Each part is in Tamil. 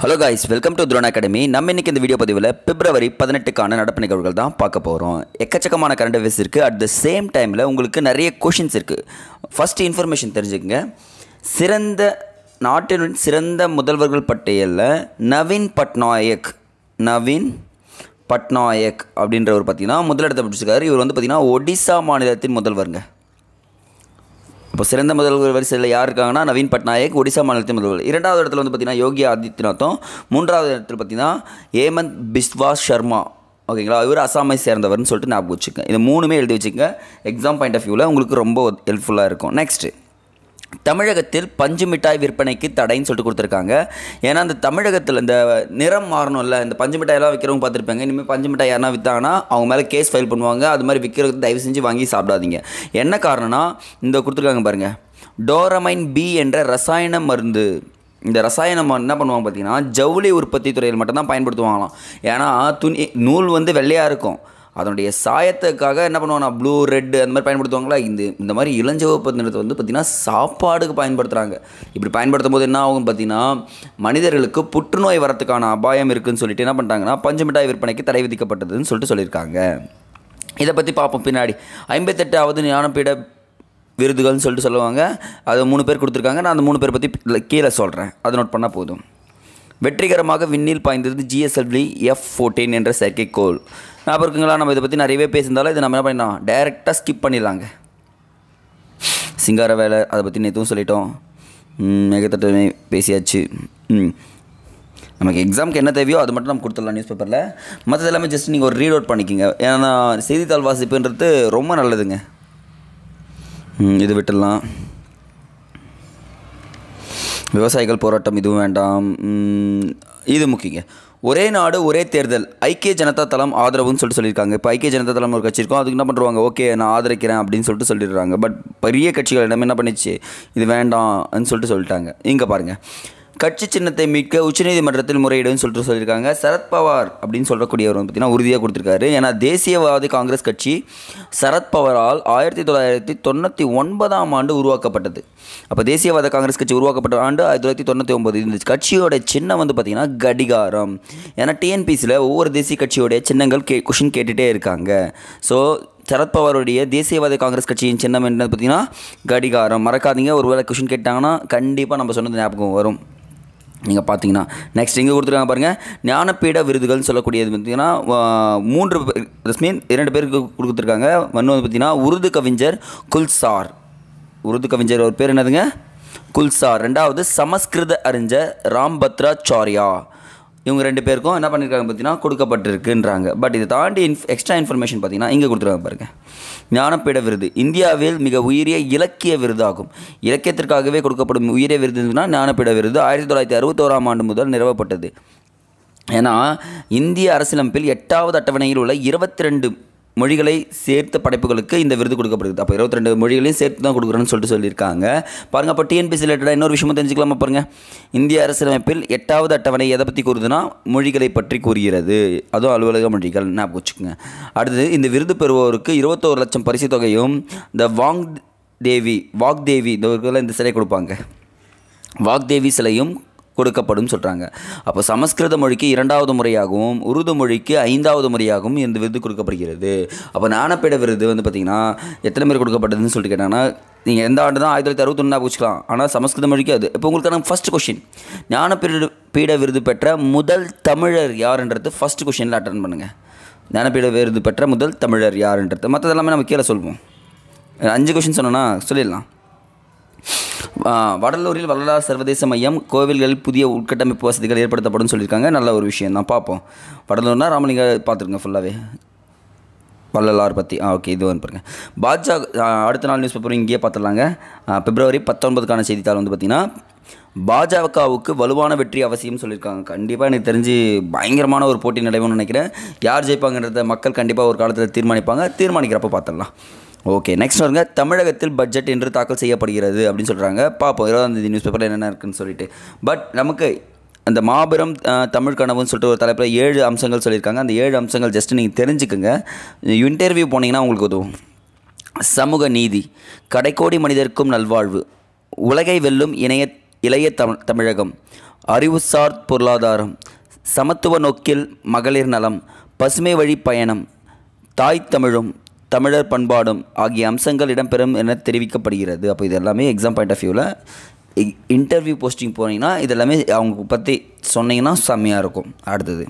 ஹலோ காய்ஸ் வெல்கம் டு துரோன் அகாடமி நம்ம இன்றைக்கி இந்த வீடியோ பதிவில் பிப்ரவரி பதினெட்டுக்கான நடப்பு நிகழ்வுகள் தான் பார்க்க போகிறோம் எக்கச்சக்கமான கரண்ட் அஃபேர்ஸ் இருக்குது அட் த சேம் டைமில் உங்களுக்கு நிறைய கொஷின்ஸ் இருக்குது ஃபஸ்ட்டு இன்ஃபர்மேஷன் தெரிஞ்சுக்கங்க சிறந்த நாட்டின் சிறந்த முதல்வர்கள் பட்டியலில் நவீன் பட்நாயக் நவீன் பட்நாயக் அப்படின்றவர் பார்த்தீங்கன்னா முதலிடத்தை பிடிச்சிருக்காரு இவர் வந்து பார்த்திங்கன்னா ஒடிசா மாநிலத்தின் முதல்வருங்க அப்போ சிறந்த முதல்வர் வரிசையில் யார் இருக்காங்கன்னா நவீன் பட்நாயக் ஒடிசா மாநிலத்தின் முதல்வர் இரண்டாவது இடத்துல வந்து பார்த்திங்கன்னா யோகி ஆதித்யநாத்தும் மூன்றாவது இடத்துல பார்த்திங்கன்னா ஹேமந்த் பிஸ்வா சர்மா ஓகேங்களா இவர் அசாமை சேர்ந்தவர்னு சொல்லிட்டு ஞாபகம் வச்சுக்கேன் இது மூணுமே எழுதி வச்சுக்கோங்க எக்ஸாம் பாயிண்ட் ஆஃப் வியூவில் உங்களுக்கு ரொம்ப ஹெல்ப்ஃபுல்லாக இருக்கும் நெக்ஸ்ட்டு தமிழகத்தில் பஞ்சு மிட்டாய் விற்பனைக்கு தடைன்னு சொல்லிட்டு கொடுத்துருக்காங்க ஏன்னா அந்த தமிழகத்தில் இந்த நிறம் மாறணும்ல இந்த பஞ்சு மிட்டாயெல்லாம் விற்கிறவங்க பார்த்துருப்பாங்க இனிமேல் பஞ்சு மிட்டாய் யாரா விற்றாங்கன்னா அவங்க மேலே கேஸ் ஃபைல் பண்ணுவாங்க அது மாதிரி விற்கிறது தயவு செஞ்சு வாங்கி சாப்பிடாதீங்க என்ன காரணம்னா இந்த கொடுத்துருக்காங்க பாருங்கள் டோரமைன் பி என்ற ரசாயன மருந்து இந்த ரசாயனம் என்ன பண்ணுவாங்க பார்த்தீங்கன்னா ஜவுளி உற்பத்தி துறையில் மட்டும்தான் பயன்படுத்துவாங்களாம் ஏன்னா துணி நூல் வந்து வெள்ளையாக இருக்கும் அதனுடைய சாயத்துக்காக என்ன பண்ணுவாங்கன்னா ப்ளூ ரெட் அந்த மாதிரி பயன்படுத்துவாங்களா இந்த இந்த மாதிரி இளஞ்சிவப்பு நிறத்தை வந்து பார்த்திங்கன்னா சாப்பாடுக்கு பயன்படுத்துகிறாங்க இப்படி பயன்படுத்தும் போது என்ன ஆகும் பார்த்தீங்கன்னா மனிதர்களுக்கு புற்றுநோய் வரத்துக்கான அபாயம் இருக்குதுன்னு சொல்லிட்டு என்ன பண்ணுறாங்கன்னா மிட்டாய் விற்பனைக்கு தடை விதிக்கப்பட்டதுன்னு சொல்லிட்டு சொல்லியிருக்காங்க இதை பற்றி பார்ப்போம் பின்னாடி ஐம்பத்தெட்டாவது ஞானப்பீட விருதுகள்னு சொல்லிட்டு சொல்லுவாங்க அது மூணு பேர் கொடுத்துருக்காங்க நான் அந்த மூணு பேர் பற்றி கீழே சொல்கிறேன் அதை நோட் பண்ணால் போதும் வெற்றிகரமாக விண்ணில் பாய்ந்தது ஜிஎஸ்எல்வி எஃப் ஃபோர்டீன் என்ற செயற்கைக்கோள் ஞாபகம் இருக்குங்களா நம்ம இதை பற்றி நிறையவே பேசியிருந்தாலும் இதை நம்ம என்ன பண்ணிடலாம் டேரெக்டாக ஸ்கிப் பண்ணிடலாங்க சிங்கார வேலை அதை பற்றி நேற்றும் சொல்லிட்டோம் மேகத்தட்டமே பேசியாச்சு நமக்கு எக்ஸாமுக்கு என்ன தேவையோ அது மட்டும் நம்ம கொடுத்துடலாம் நியூஸ் பேப்பரில் மற்றது எல்லாமே ஜஸ்ட் நீங்கள் ஒரு ரீட் அவுட் பண்ணிக்கோங்க ஏன்னா செய்தித்தாள் வாசிப்புன்றது ரொம்ப நல்லதுங்க இது விட்டுடலாம் விவசாயிகள் போராட்டம் இதுவும் வேண்டாம் இது முக்கியங்க ஒரே நாடு ஒரே தேர்தல் ஐக்கிய ஜனதா தளம் ஆதரவுன்னு சொல்லிட்டு சொல்லியிருக்காங்க இப்போ ஐக்கிய ஜனதா தளம் ஒரு கட்சி இருக்கும் அதுக்கு என்ன பண்ணுவாங்க ஓகே நான் ஆதரிக்கிறேன் அப்படின்னு சொல்லிட்டு சொல்லிடுறாங்க பட் பெரிய கட்சிகள் என்ன பண்ணிச்சு இது வேண்டாம்னு சொல்லிட்டு சொல்லிட்டாங்க இங்கே பாருங்கள் கட்சி சின்னத்தை மீட்க உச்சநீதிமன்றத்தில் முறையிடும் சொல்லிட்டு சொல்லியிருக்காங்க சரத்பவார் அப்படின்னு சொல்லக்கூடியவர் வந்து பார்த்திங்கன்னா உறுதியாக கொடுத்துருக்காரு ஏன்னா தேசியவாதி காங்கிரஸ் கட்சி சரத்பவரால் ஆயிரத்தி தொள்ளாயிரத்தி தொண்ணூற்றி ஒன்பதாம் ஆண்டு உருவாக்கப்பட்டது அப்போ தேசியவாத காங்கிரஸ் கட்சி உருவாக்கப்பட்ட ஆண்டு ஆயிரத்தி தொள்ளாயிரத்தி தொண்ணூற்றி ஒம்பது இந்த கட்சியோட சின்னம் வந்து பார்த்திங்கன்னா கடிகாரம் ஏன்னா டிஎன்பிசியில் ஒவ்வொரு தேசிய கட்சியோடைய சின்னங்கள் கே கொஷின் கேட்டுகிட்டே இருக்காங்க ஸோ சரத்பவருடைய தேசியவாத காங்கிரஸ் கட்சியின் சின்னம் என்னது பார்த்தீங்கன்னா கடிகாரம் மறக்காதீங்க ஒருவேளை கொஷின் கேட்டாங்கன்னா கண்டிப்பாக நம்ம சொன்னது ஞாபகம் வரும் நீங்கள் பார்த்தீங்கன்னா நெக்ஸ்ட் இங்கே கொடுத்துருக்காங்க பாருங்கள் ஞானப்பீட விருதுகள்னு சொல்லக்கூடியது பார்த்திங்கன்னா மூன்று பேர் மீன் இரண்டு பேருக்கு கொடுத்துருக்காங்க ஒன்று வந்து பார்த்திங்கன்னா உருது கவிஞர் குல்சார் உருது கவிஞர் ஒரு பேர் என்னதுங்க குல்சார் ரெண்டாவது சமஸ்கிருத அறிஞர் ராம்பத்ராச்சாரியா இவங்க ரெண்டு பேருக்கும் என்ன பண்ணியிருக்காங்க பார்த்தீங்கன்னா கொடுக்கப்பட்டிருக்குன்றாங்க பட் இதை தாண்டி இன்ஃப் எக்ஸ்ட்ரா இன்ஃபர்மேஷன் பார்த்தீங்கன்னா இங்கே கொடுத்துருக்காங்க பாருங்கள் ஞானப்பீட விருது இந்தியாவில் மிக உயரிய இலக்கிய விருதாகும் இலக்கியத்திற்காகவே கொடுக்கப்படும் உயரிய விருதுன்னா ஞானப்பீட விருது ஆயிரத்தி தொள்ளாயிரத்தி அறுபத்தோராம் ஆண்டு முதல் நிறுவப்பட்டது ஏன்னா இந்திய அரசியலமைப்பில் எட்டாவது அட்டவணையில் உள்ள இருபத்தி ரெண்டு மொழிகளை சேர்த்த படைப்புகளுக்கு இந்த விருது கொடுக்கப்படுகிறது அப்போ இருபத்தி ரெண்டு மொழிகளையும் சேர்த்து தான் கொடுக்குறேன்னு சொல்லிட்டு சொல்லியிருக்காங்க பாருங்கள் அப்போ டிஎன்பிசி ரிலேட்டடாக இன்னொரு விஷயமும் தெரிஞ்சுக்கலாமா பாருங்கள் இந்திய அரசியலமைப்பில் எட்டாவது அட்டவணை எதை பற்றி கூறுதுன்னா மொழிகளை பற்றி கூறுகிறது அதுவும் அலுவலக மொழிகள் நான் வச்சுக்கோங்க அடுத்தது இந்த விருது பெறுவோருக்கு இருபத்தோரு லட்சம் பரிசு தொகையும் த வாங் தேவி வாக்தேவி இந்த இந்த சிலை கொடுப்பாங்க வாக்தேவி சிலையும் கொடுக்கப்படும் சொல்கிறாங்க அப்போ சமஸ்கிருத மொழிக்கு இரண்டாவது முறையாகவும் உருது மொழிக்கு ஐந்தாவது முறையாகவும் இந்த விருது கொடுக்கப்படுகிறது அப்போ ஞானப்பீட விருது வந்து பார்த்திங்கன்னா எத்தனை பேர் கொடுக்கப்பட்டதுன்னு சொல்லிட்டு கேட்டாங்கன்னா நீங்கள் எந்த ஆண்டு தான் ஆயிரத்தி தொள்ளாயிரத்தி அறுபத்தொன்னா பூச்சிக்கலாம் ஆனால் சமஸ்கிருத மொழிக்கு அது இப்போ உங்களுக்கான ஃபஸ்ட் கொஷின் ஞானப்பீட பீட விருது பெற்ற முதல் தமிழர் யாருன்றது ஃபஸ்ட் கொஷினில் அட்டன் பண்ணுங்கள் ஞானப்பீட விருது பெற்ற முதல் தமிழர் யாருன்றது மற்றதெல்லாமே நம்ம கீழே சொல்லுவோம் அஞ்சு கொஷின் சொன்னோன்னா சொல்லிடலாம் வடலூரில் வரலாறு சர்வதேச மையம் கோவில்கள் புதிய உட்கட்டமைப்பு வசதிகள் ஏற்படுத்தப்படும் சொல்லியிருக்காங்க நல்ல ஒரு விஷயம் தான் பார்ப்போம் வடலூர்னா ராமலிங்க பார்த்துருங்க ஃபுல்லாகவே வள்ளலார் பற்றி ஆ ஓகே இது வந்து பாருங்கள் பாஜக அடுத்த நாள் நியூஸ் பேப்பரும் இங்கேயே பார்த்துடலாங்க பிப்ரவரி பத்தொன்பதுக்கான செய்தித்தாள் வந்து பார்த்திங்கன்னா பாஜகவுக்கு வலுவான வெற்றி அவசியம் சொல்லியிருக்காங்க கண்டிப்பாக எனக்கு தெரிஞ்சு பயங்கரமான ஒரு போட்டி நடைபெறும்னு நினைக்கிறேன் யார் ஜெயிப்பாங்கன்றத மக்கள் கண்டிப்பாக ஒரு காலத்தில் தீர்மானிப்பாங்க தீர்மானிக்கிறப்ப பார்த்துடலாம் ஓகே நெக்ஸ்ட் வருங்க தமிழகத்தில் பட்ஜெட் இன்று தாக்கல் செய்யப்படுகிறது அப்படின்னு சொல்கிறாங்க பார்ப்போம் இருபதாம் தேதி நியூஸ் பேப்பரில் என்னென்ன இருக்குன்னு சொல்லிட்டு பட் நமக்கு அந்த மாபெரும் தமிழ் கனவுன்னு சொல்லிட்டு ஒரு தலைப்பில் ஏழு அம்சங்கள் சொல்லியிருக்காங்க அந்த ஏழு அம்சங்கள் ஜஸ்ட் நீங்கள் தெரிஞ்சுக்குங்க இன்டர்வியூ போனீங்கன்னா உங்களுக்கு உதவும் சமூக நீதி கடைக்கோடி மனிதருக்கும் நல்வாழ்வு உலகை வெல்லும் இணைய இளைய தமிழ் தமிழகம் அறிவுசார் பொருளாதாரம் சமத்துவ நோக்கில் மகளிர் நலம் பசுமை வழி பயணம் தாய் தமிழும் தமிழர் பண்பாடும் ஆகிய அம்சங்கள் இடம்பெறும் என தெரிவிக்கப்படுகிறது அப்போ இது எல்லாமே எக்ஸாம் பாயிண்ட் ஆஃப் வியூவில் இன்டர்வியூ போஸ்டிங் போனீங்கன்னா இதெல்லாமே அவங்க பற்றி சொன்னீங்கன்னா செம்மையாக இருக்கும் அடுத்தது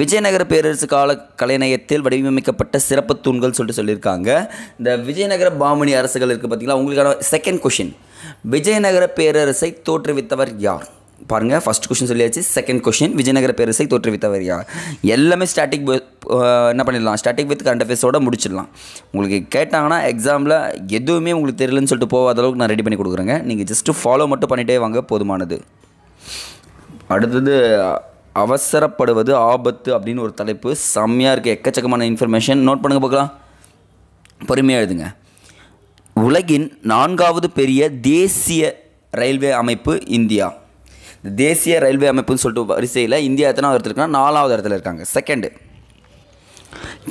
விஜயநகர பேரரசு கால கலைநயத்தில் வடிவமைக்கப்பட்ட சிறப்பு தூண்கள் சொல்லிட்டு சொல்லியிருக்காங்க இந்த விஜயநகர பாமணி அரசுகள் இருக்குது பார்த்தீங்களா உங்களுக்கான செகண்ட் கொஷின் விஜயநகர பேரரசை தோற்றுவித்தவர் யார் பாருங்கள் ஃபஸ்ட் கொஷின் சொல்லியாச்சு செகண்ட் கொஷின் விஜயநகர பேரரசை தோற்றுவித்தவர் யார் எல்லாமே ஸ்டாட்டிக் என்ன பண்ணிடலாம் ஸ்டாட்டிக் வித் கரண்ட் அஃபேர்ஸோட முடிச்சிடலாம் உங்களுக்கு கேட்டாங்கன்னா எக்ஸாமில் எதுவுமே உங்களுக்கு தெரியலன்னு சொல்லிட்டு போகாத அளவுக்கு நான் ரெடி பண்ணி கொடுக்குறேங்க நீங்கள் ஜஸ்ட்டு ஃபாலோ மட்டும் பண்ணிகிட்டே வாங்க போதுமானது அடுத்தது அவசரப்படுவது ஆபத்து அப்படின்னு ஒரு தலைப்பு செம்மையாக இருக்குது எக்கச்சக்கமான இன்ஃபர்மேஷன் நோட் பண்ணுங்க பார்க்கலாம் பொறுமையாக எழுதுங்க உலகின் நான்காவது பெரிய தேசிய ரயில்வே அமைப்பு இந்தியா தேசிய ரயில்வே அமைப்புன்னு சொல்லிட்டு வரிசையில் இந்தியா எத்தனாவது இடத்துல இருக்காங்க நாலாவது இடத்துல இருக்காங்க செகண்டு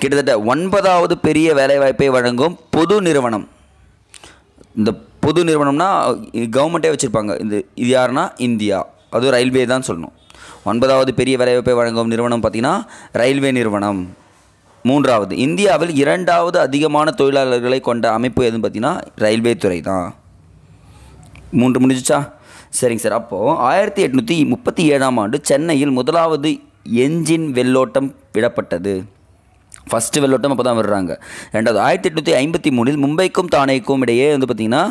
கிட்டத்தட்ட ஒன்பதாவது பெரிய வேலைவாய்ப்பை வழங்கும் பொது நிறுவனம் இந்த பொது நிறுவனம்னா கவர்மெண்ட்டே வச்சுருப்பாங்க இந்த இது யாருன்னா இந்தியா அதுவும் ரயில்வே தான் சொல்லணும் ஒன்பதாவது பெரிய வேலைவாய்ப்பை வழங்கும் நிறுவனம் பார்த்திங்கன்னா ரயில்வே நிறுவனம் மூன்றாவது இந்தியாவில் இரண்டாவது அதிகமான தொழிலாளர்களை கொண்ட அமைப்பு எதுன்னு பார்த்திங்கன்னா ரயில்வே துறை தான் மூன்று முடிஞ்சிச்சா சரிங்க சார் அப்போது ஆயிரத்தி எட்நூற்றி முப்பத்தி ஏழாம் ஆண்டு சென்னையில் முதலாவது என்ஜின் வெள்ளோட்டம் விடப்பட்டது ஃபஸ்ட்டு வெள்ளோட்டம் அப்போ தான் விடுறாங்க ரெண்டாவது ஆயிரத்தி எட்நூற்றி ஐம்பத்தி மூணில் மும்பைக்கும் தானேக்கும் இடையே வந்து பார்த்திங்கன்னா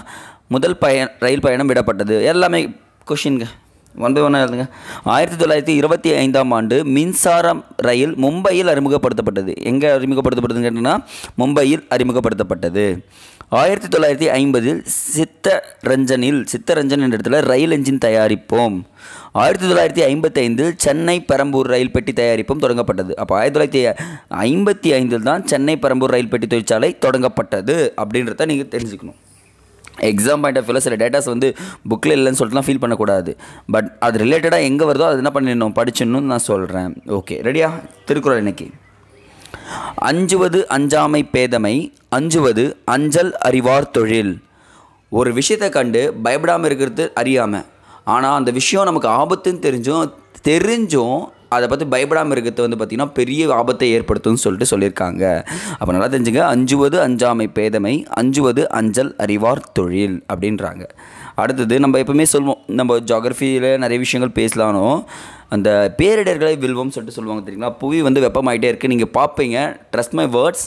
முதல் பய ரயில் பயணம் விடப்பட்டது எல்லாமே கொஷின்ங்க ஒன் பை ஒன்னாக இருந்துங்க ஆயிரத்தி தொள்ளாயிரத்தி இருபத்தி ஐந்தாம் ஆண்டு மின்சாரம் ரயில் மும்பையில் அறிமுகப்படுத்தப்பட்டது எங்கே அறிமுகப்படுத்தப்படுதுன்னு கேட்டிங்கன்னா மும்பையில் அறிமுகப்படுத்தப்பட்டது ஆயிரத்தி தொள்ளாயிரத்தி ஐம்பதில் சித்தரஞ்சனில் சித்தரஞ்சன் என்ற இடத்துல ரயில் என்ஜின் தயாரிப்போம் ஆயிரத்தி தொள்ளாயிரத்தி ஐம்பத்தைந்தில் சென்னை பெரம்பூர் ரயில் பெட்டி தயாரிப்பும் தொடங்கப்பட்டது அப்போ ஆயிரத்தி தொள்ளாயிரத்தி ஐம்பத்தி ஐந்தில் தான் சென்னை பெரம்பூர் ரயில் பெட்டி தொழிற்சாலை தொடங்கப்பட்டது அப்படின்றத நீங்கள் தெரிஞ்சுக்கணும் எக்ஸாம் பாயிண்ட் ஆஃப் வியூவில் சில டேட்டாஸ் வந்து புக்கில் இல்லைன்னு சொல்லிட்டுலாம் ஃபீல் பண்ணக்கூடாது பட் அது ரிலேட்டடாக எங்கே வருதோ அது என்ன பண்ணிடணும் படிச்சிடணும்னு நான் சொல்கிறேன் ஓகே ரெடியா திருக்குறள் இன்றைக்கி அஞ்சுவது அஞ்சாமை பேதமை அஞ்சுவது அஞ்சல் அறிவார் தொழில் ஒரு விஷயத்தை கண்டு பயப்படாமல் இருக்கிறது அறியாமல் ஆனால் அந்த விஷயம் நமக்கு ஆபத்துன்னு தெரிஞ்சும் தெரிஞ்சும் அதை பற்றி பயப்படாமல் இருக்கிறது வந்து பார்த்திங்கன்னா பெரிய ஆபத்தை ஏற்படுத்தும்னு சொல்லிட்டு சொல்லியிருக்காங்க அப்போ நல்லா தெரிஞ்சுங்க அஞ்சுவது அஞ்சாமை பேதமை அஞ்சுவது அஞ்சல் அறிவார் தொழில் அப்படின்றாங்க அடுத்தது நம்ம எப்பவுமே சொல்வோம் நம்ம ஜாகிரஃபியில் நிறைய விஷயங்கள் பேசலானோ அந்த பேரிடர்களை வில்வம்னு சொல்லிட்டு சொல்லுவாங்க தெரியுங்களா புவி வந்து வெப்பமாயிட்டே இருக்குது நீங்கள் பார்ப்பீங்க ட்ரஸ்ட் மை வேர்ட்ஸ்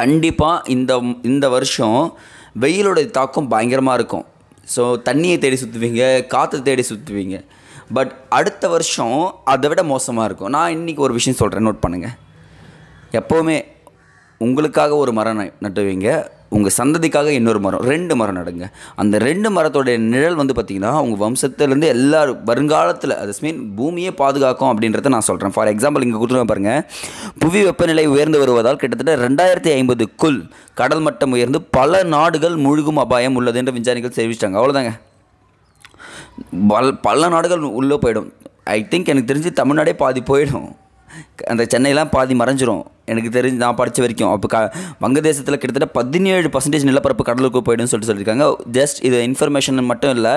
கண்டிப்பாக இந்த இந்த வருஷம் வெயிலோட தாக்கம் பயங்கரமாக இருக்கும் ஸோ தண்ணியை தேடி சுற்றுவீங்க காற்று தேடி சுற்றுவீங்க பட் அடுத்த வருஷம் அதை விட மோசமாக இருக்கும் நான் இன்றைக்கி ஒரு விஷயம் சொல்கிறேன் நோட் பண்ணுங்கள் எப்போவுமே உங்களுக்காக ஒரு மரம் நட்டுவீங்க உங்கள் சந்ததிக்காக இன்னொரு மரம் ரெண்டு மரம் நடுங்க அந்த ரெண்டு மரத்தோடைய நிழல் வந்து பார்த்திங்கன்னா உங்கள் வம்சத்துலேருந்து எல்லாரும் வருங்காலத்தில் அது மீன் பூமியே பாதுகாக்கும் அப்படின்றத நான் சொல்கிறேன் ஃபார் எக்ஸாம்பிள் இங்கே கொடுத்துருங்க பாருங்கள் புவி வெப்பநிலை உயர்ந்து வருவதால் கிட்டத்தட்ட ரெண்டாயிரத்தி ஐம்பதுக்குள் கடல் மட்டம் உயர்ந்து பல நாடுகள் முழுகும் அபாயம் உள்ளது என்று விஞ்ஞானிகள் தெரிவிச்சிட்டாங்க அவ்வளோதாங்க பல் பல நாடுகள் உள்ளே போயிடும் ஐ திங்க் எனக்கு தெரிஞ்சு தமிழ்நாடே பாதி போயிடும் அந்த சென்னையெலாம் பாதி மறைஞ்சிரும் எனக்கு தெரிஞ்சு நான் படித்த வரைக்கும் அப்போ க வங்கதேசத்தில் கிட்டத்தட்ட பதினேழு பர்சன்டேஜ் நிலப்பரப்பு கடலுக்கு போய்டுன்னு சொல்லிட்டு சொல்லியிருக்காங்க ஜஸ்ட் இது இன்ஃபர்மேஷன் மட்டும் இல்லை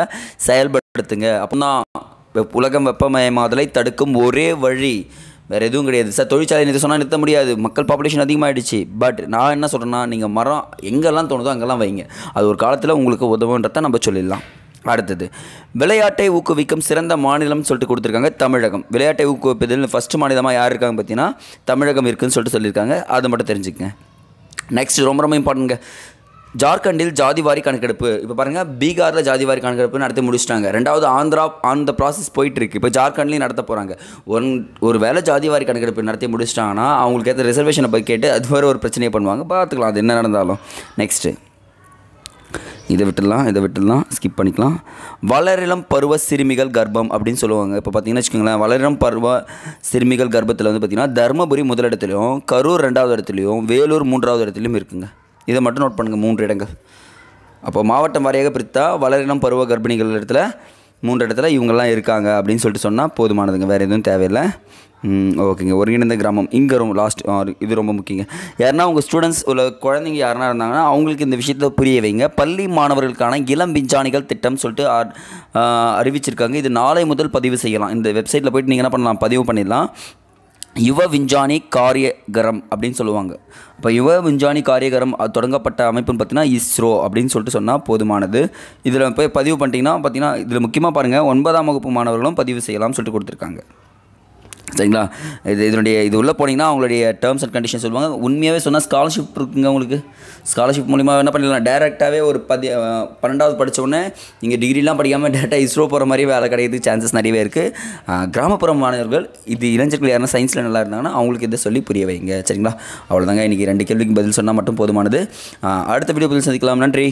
செயல்படுத்துங்க அப்போ தான் உலகம் வெப்பமயமாதலை தடுக்கும் ஒரே வழி வேறு எதுவும் கிடையாது சார் தொழிற்சாலை நிறுத்த சொன்னால் நிறுத்த முடியாது மக்கள் பாப்புலேஷன் அதிகமாகிடுச்சு பட் நான் என்ன சொல்கிறேன்னா நீங்கள் மரம் எங்கெல்லாம் தோணுதோ அங்கெல்லாம் வைங்க அது ஒரு காலத்தில் உங்களுக்கு உதவுன்றதை நம்ம சொல்லிடலாம் அடுத்தது விளையாட்டை ஊக்குவிக்கும் சிறந்த மாநிலம்னு சொல்லிட்டு கொடுத்துருக்காங்க தமிழகம் விளையாட்டை ஊக்குவிப்பதில் ஃபஸ்ட்டு மாநிலமாக யார் இருக்காங்க பார்த்தீங்கன்னா தமிழகம் இருக்குதுன்னு சொல்லிட்டு சொல்லியிருக்காங்க அது மட்டும் தெரிஞ்சுக்கங்க நெக்ஸ்ட் ரொம்ப ரொம்ப இம்பார்ட்டன்ட்ங்க ஜார்க்கண்டில் ஜாதிவாரி கணக்கெடுப்பு இப்போ பாருங்கள் பீகாரில் ஜாதிவாரி கணக்கெடுப்பு நடத்தி முடிச்சிட்டாங்க ரெண்டாவது ஆந்திரா அந்த ப்ராசஸ் போயிட்டுருக்கு இப்போ ஜார்க்கண்ட்லேயும் நடத்த போகிறாங்க ஒன் ஒரு வேலை ஜாதிவாரி கணக்கெடுப்பு நடத்தி முடிச்சிட்டாங்கன்னா அவங்களுக்கு ஏற்ற ரிசர்வேஷனை போய் கேட்டு அது வேறு ஒரு பிரச்சனையை பண்ணுவாங்க பார்த்துக்கலாம் அது என்ன நடந்தாலும் நெக்ஸ்ட்டு இதை விட்டுடலாம் இதை விட்டுடலாம் ஸ்கிப் பண்ணிக்கலாம் வளரிளம் பருவ சிறுமிகள் கர்ப்பம் அப்படின்னு சொல்லுவாங்க இப்போ பார்த்தீங்கன்னா வச்சுக்கோங்களேன் வளரிளம் பருவ சிறுமிகள் கர்ப்பத்தில் வந்து பார்த்திங்கன்னா தருமபுரி முதலிடத்துலையும் கரூர் ரெண்டாவது இடத்துலையும் வேலூர் மூன்றாவது இடத்துலையும் இருக்குங்க இதை மட்டும் நோட் பண்ணுங்கள் மூன்று இடங்கள் அப்போ மாவட்டம் வாரியாக பிரித்தா வளரினம் பருவ கர்ப்பிணிகள் இடத்துல மூன்று இடத்துல இவங்கெல்லாம் இருக்காங்க அப்படின்னு சொல்லிட்டு சொன்னால் போதுமானதுங்க வேறு எதுவும் தேவையில்லை ஓகேங்க ஒருங்கிணைந்த கிராமம் இங்கே ரொம்ப லாஸ்ட் இது ரொம்ப முக்கியங்க யாருன்னா உங்கள் ஸ்டூடெண்ட்ஸ் உள்ள குழந்தைங்க யாருனா இருந்தாங்கன்னா அவங்களுக்கு இந்த விஷயத்தை புரிய வைங்க பள்ளி மாணவர்களுக்கான இளம் விஞ்ஞானிகள் திட்டம் சொல்லிட்டு அறிவிச்சிருக்காங்க இது நாளை முதல் பதிவு செய்யலாம் இந்த வெப்சைட்டில் போய்ட்டு நீங்கள் என்ன பண்ணலாம் பதிவு பண்ணிடலாம் யுவ விஞ்ஞானி காரியகரம் அப்படின்னு சொல்லுவாங்க இப்போ யுவ விஞ்ஞானி காரியகரம் அது தொடங்கப்பட்ட அமைப்புன்னு பார்த்தீங்கன்னா இஸ்ரோ அப்படின்னு சொல்லிட்டு சொன்னால் போதுமானது இதில் போய் பதிவு பண்ணிட்டீங்கன்னா பார்த்தீங்கன்னா இதில் முக்கியமாக பாருங்கள் ஒன்பதாம் வகுப்பு மாணவர்களும் பதிவு செய்யலாம்னு சொல்லிட்டு கொடுத்துருக்காங்க சரிங்களா இது இதனுடைய இது உள்ளே போனீங்கன்னா அவங்களுடைய டேர்ம்ஸ் அண்ட் கண்டிஷன் சொல்லுவாங்க உண்மையாகவே சொன்னால் ஸ்காலர்ஷிப் இருக்குங்க உங்களுக்கு ஸ்காலர்ஷிப் மூலிமா என்ன பண்ணிடலாம் டேரெக்டாகவே ஒரு பதி பன்னெண்டாவது உடனே நீங்கள் டிகிரிலாம் படிக்காமல் டேரெக்டாக இஸ்ரோ போகிற மாதிரி வேலை கிடையாது சான்சஸ் நிறையவே இருக்குது கிராமப்புற மாணவர்கள் இது இளைஞர்கள் யாருன்னா சயின்ஸில் நல்லா இருந்தாங்கன்னா அவங்களுக்கு இதை சொல்லி புரிய வைங்க சரிங்களா அவ்வளோதாங்க இன்றைக்கி ரெண்டு கேள்விக்கு பதில் சொன்னால் மட்டும் போதுமானது அடுத்த வீடியோ பதில் சந்திக்கலாம் நன்றி